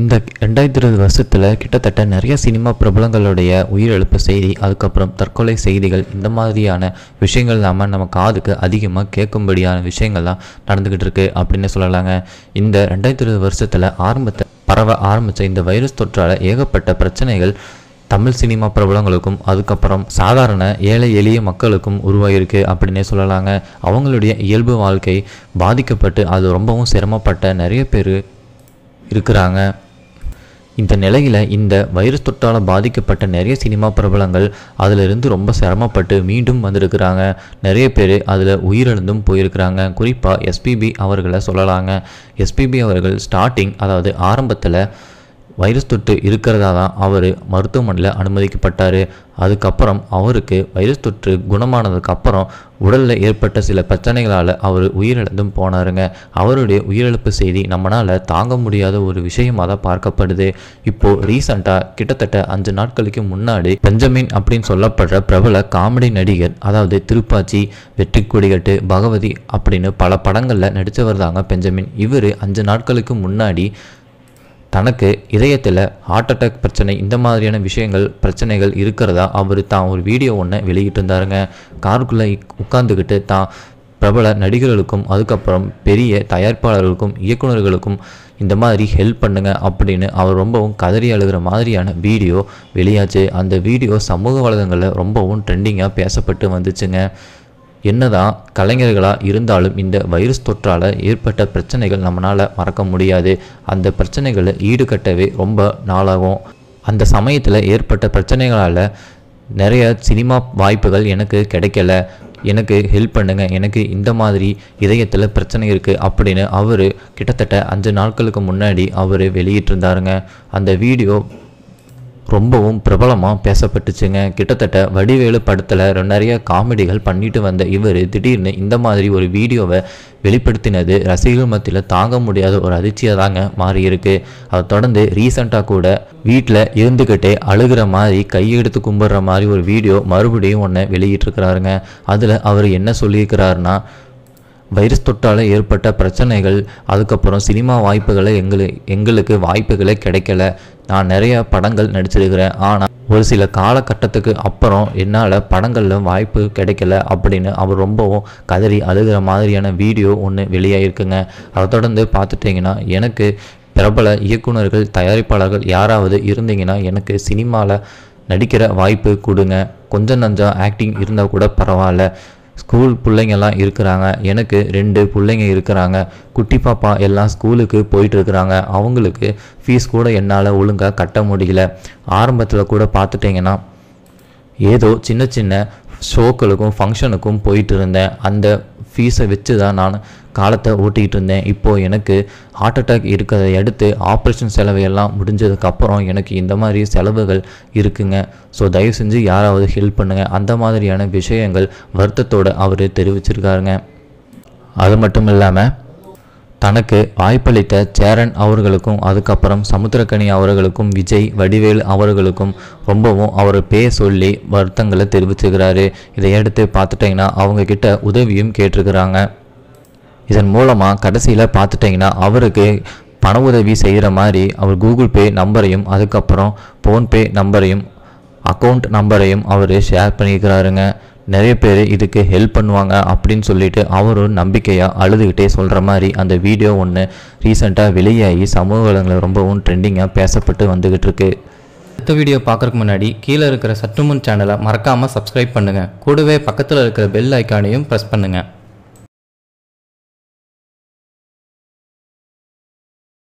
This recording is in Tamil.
இந்த ரெண்டாயிரத்தி இருபது வருஷத்தில் கிட்டத்தட்ட நிறைய சினிமா பிரபலங்களுடைய உயிரிழப்பு செய்தி அதுக்கப்புறம் தற்கொலை செய்திகள் இந்த மாதிரியான விஷயங்கள் இல்லாமல் நம்ம காதுக்கு அதிகமாக கேட்கும்படியான விஷயங்கள்லாம் நடந்துக்கிட்டு இருக்குது அப்படின்னு சொல்லலாங்க இந்த ரெண்டாயிரத்தி இருபது வருஷத்தில் ஆரம்பத்தை பரவ ஆரம்பித்த இந்த வைரஸ் தொற்றால் ஏகப்பட்ட பிரச்சனைகள் தமிழ் சினிமா பிரபலங்களுக்கும் அதுக்கப்புறம் சாதாரண ஏழை எளிய மக்களுக்கும் உருவாகியிருக்கு அப்படின்னே சொல்லலாங்க அவங்களுடைய இயல்பு வாழ்க்கை பாதிக்கப்பட்டு அது ரொம்பவும் சிரமப்பட்ட நிறைய பேர் இருக்கிறாங்க இந்த நிலையில் இந்த வைரஸ் தொற்றால் பாதிக்கப்பட்ட நிறைய சினிமா பிரபலங்கள் அதிலிருந்து ரொம்ப சிரமப்பட்டு மீண்டும் வந்திருக்கிறாங்க நிறைய பேர் அதில் உயிரிழந்தும் போயிருக்கிறாங்க குறிப்பாக எஸ்பிபி அவர்களை சொல்லலாங்க எஸ்பிபி அவர்கள் ஸ்டார்டிங் அதாவது ஆரம்பத்தில் வைரஸ் தொற்று இருக்கிறதா தான் அவர் மருத்துவமனையில் அனுமதிக்கப்பட்டார் அதுக்கப்புறம் அவருக்கு வைரஸ் தொற்று குணமானதுக்கப்புறம் உடலில் ஏற்பட்ட சில பிரச்சனைகளால் அவர் உயிரிழந்தும் போனாருங்க அவருடைய உயிரிழப்பு செய்தி நம்மளால் தாங்க முடியாத ஒரு விஷயமாக தான் பார்க்கப்படுது இப்போது ரீசண்டாக கிட்டத்தட்ட அஞ்சு நாட்களுக்கு முன்னாடி பெஞ்சமின் அப்படின்னு சொல்லப்படுற பிரபல காமெடி நடிகர் அதாவது திருப்பாச்சி வெற்றி கொடிகட்டு பகவதி அப்படின்னு பல படங்களில் நடித்தவர் தாங்க பெஞ்சமின் இவர் அஞ்சு நாட்களுக்கு முன்னாடி தனக்கு இதயத்தில் ஹார்ட் அட்டாக் பிரச்சனை இந்த மாதிரியான விஷயங்கள் பிரச்சனைகள் இருக்கிறதா அவர் தான் ஒரு வீடியோ ஒன்று வெளியிட்டிருந்தாருங்க காருக்குள்ளே உட்காந்துக்கிட்டு தான் பிரபல நடிகர்களுக்கும் அதுக்கப்புறம் பெரிய தயாரிப்பாளர்களுக்கும் இயக்குநர்களுக்கும் இந்த மாதிரி ஹெல்ப் பண்ணுங்க அப்படின்னு அவர் ரொம்பவும் கதறி அழுகிற மாதிரியான வீடியோ வெளியாச்சு அந்த வீடியோ சமூக வலைதங்களில் ரொம்பவும் ட்ரெண்டிங்காக பேசப்பட்டு வந்துச்சுங்க என்னதான் கலைஞர்களாக இருந்தாலும் இந்த வைரஸ் தொற்றால் ஏற்பட்ட பிரச்சனைகள் நம்மளால் மறக்க முடியாது அந்த பிரச்சனைகளை ஈடுகட்டவே ரொம்ப நாளாகும் அந்த சமயத்தில் ஏற்பட்ட பிரச்சனைகளால் நிறைய சினிமா வாய்ப்புகள் எனக்கு கிடைக்கல எனக்கு ஹெல்ப் பண்ணுங்க எனக்கு இந்த மாதிரி இதயத்தில் பிரச்சனை இருக்குது அப்படின்னு அவர் கிட்டத்தட்ட அஞ்சு நாட்களுக்கு முன்னாடி அவர் வெளியிட்டிருந்தாருங்க அந்த வீடியோ ரொம்பவும் பிரபலமாக பேசப்பட்டுச்சுங்க கிட்டத்தட்ட வடிவேலு படத்தில் நிறைய காமெடிகள் பண்ணிட்டு வந்த இவர் திடீர்னு இந்த மாதிரி ஒரு வீடியோவை வெளிப்படுத்தினது ரசிகர்கள் மத்தியில் தாங்க முடியாத ஒரு அதிர்ச்சியாக தாங்க மாறி இருக்கு அதை தொடர்ந்து ரீசண்டாக கூட வீட்டில் இருந்துக்கிட்டே அழுகிற மாதிரி கையெடுத்து கும்பிட்ற மாதிரி ஒரு வீடியோ மறுபடியும் ஒன்று வெளியிட்டிருக்கிறாருங்க அதில் அவர் என்ன சொல்லியிருக்கிறாருன்னா வைரஸ் தொட்டால் ஏற்பட்ட பிரச்சனைகள் அதுக்கப்புறம் சினிமா வாய்ப்புகளை எங்களு எங்களுக்கு வாய்ப்புகளே கிடைக்கல நான் நிறைய படங்கள் நடிச்சிருக்கிறேன் ஆனால் ஒரு சில காலகட்டத்துக்கு அப்புறம் என்னால் படங்களில் வாய்ப்பு கிடைக்கல அப்படின்னு அவர் ரொம்பவும் கதறி அழுகிற மாதிரியான வீடியோ ஒன்று வெளியாகிருக்குங்க அதை தொடர்ந்து பார்த்துட்டிங்கன்னா எனக்கு பிரபல இயக்குநர்கள் தயாரிப்பாளர்கள் யாராவது இருந்தீங்கன்னா எனக்கு சினிமாவில் நடிக்கிற வாய்ப்பு கொடுங்க கொஞ்சம் நஞ்சம் ஆக்டிங் இருந்தால் கூட பரவாயில்ல ஸ்கூல் பிள்ளைங்கெல்லாம் இருக்கிறாங்க எனக்கு ரெண்டு பிள்ளைங்க இருக்கிறாங்க குட்டி பாப்பா எல்லாம் ஸ்கூலுக்கு போயிட்டுருக்குறாங்க அவங்களுக்கு ஃபீஸ் கூட என்னால் ஒழுங்காக கட்ட முடியல ஆரம்பத்தில் கூட பார்த்துட்டிங்கன்னா ஏதோ சின்ன சின்ன ஷோக்களுக்கும் ஃபங்க்ஷனுக்கும் போயிட்டு இருந்தேன் அந்த ஃபீஸை வச்சு தான் நான் காலத்தை ஓட்டிக்கிட்டு இருந்தேன் இப்போது எனக்கு ஹார்ட் அட்டாக் இருக்கிறதை அடுத்து ஆப்ரேஷன் செலவு எல்லாம் முடிஞ்சதுக்கப்புறம் எனக்கு இந்த மாதிரி செலவுகள் இருக்குங்க ஸோ தயவு செஞ்சு யாராவது ஹெல்ப் பண்ணுங்கள் அந்த மாதிரியான விஷயங்கள் வருத்தத்தோடு அவர் தெரிவிச்சிருக்காருங்க அது மட்டும் இல்லாமல் தனக்கு வாய்ப்பளித்த சேரன் அவர்களுக்கும் அதுக்கப்புறம் சமுத்திரக்கனி அவர்களுக்கும் விஜய் வடிவேல் அவர்களுக்கும் ரொம்பவும் அவர் பே சொல்லி வருத்தங்களை தெரிவிச்சுக்கிறாரு இதை எடுத்து பார்த்துட்டிங்கன்னா அவங்கக்கிட்ட உதவியும் கேட்டிருக்கிறாங்க இதன் மூலமாக கடைசியில் பார்த்துட்டிங்கன்னா அவருக்கு பண உதவி செய்கிற மாதிரி அவர் கூகுள் பே நம்பரையும் அதுக்கப்புறம் ஃபோன்பே நம்பரையும் அக்கௌண்ட் நம்பரையும் அவர் ஷேர் பண்ணியிருக்கிறாருங்க நிறைய பேர் இதுக்கு ஹெல்ப் பண்ணுவாங்க அப்படின்னு சொல்லிட்டு அவரும் நம்பிக்கையாக அழுதுகிட்டே சொல்கிற மாதிரி அந்த வீடியோ ஒன்று ரீசெண்டாக வெளியாகி சமூக வளங்களில் ரொம்பவும் ட்ரெண்டிங்காக பேசப்பட்டு வந்துக்கிட்டு இருக்கு அடுத்த வீடியோ பார்க்குறதுக்கு முன்னாடி கீழே இருக்கிற சற்றுமுன் சேனலை மறக்காமல் சப்ஸ்கிரைப் பண்ணுங்கள் கூடவே பக்கத்தில் இருக்கிற பெல் ஐக்கானையும் ப்ரெஸ் பண்ணுங்கள்